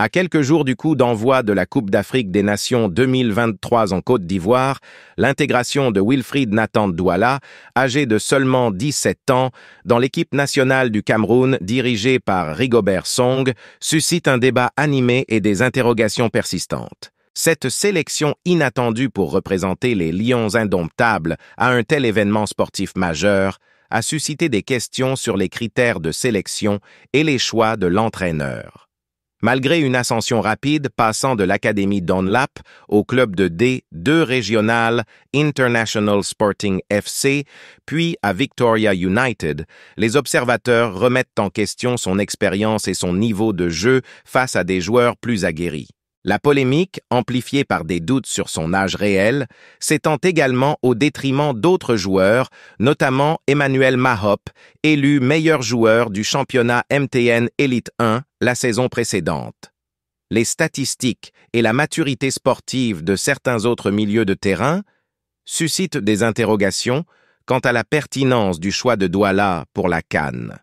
À quelques jours du coup d'envoi de la Coupe d'Afrique des Nations 2023 en Côte d'Ivoire, l'intégration de Wilfried Nathan Douala, âgé de seulement 17 ans, dans l'équipe nationale du Cameroun dirigée par Rigobert Song, suscite un débat animé et des interrogations persistantes. Cette sélection inattendue pour représenter les Lions indomptables à un tel événement sportif majeur a suscité des questions sur les critères de sélection et les choix de l'entraîneur. Malgré une ascension rapide passant de l'Académie Dunlap au club de D2 régional International Sporting FC, puis à Victoria United, les observateurs remettent en question son expérience et son niveau de jeu face à des joueurs plus aguerris. La polémique, amplifiée par des doutes sur son âge réel, s'étend également au détriment d'autres joueurs, notamment Emmanuel Mahop, élu meilleur joueur du championnat MTN Elite 1 la saison précédente. Les statistiques et la maturité sportive de certains autres milieux de terrain suscitent des interrogations quant à la pertinence du choix de Douala pour la Cannes.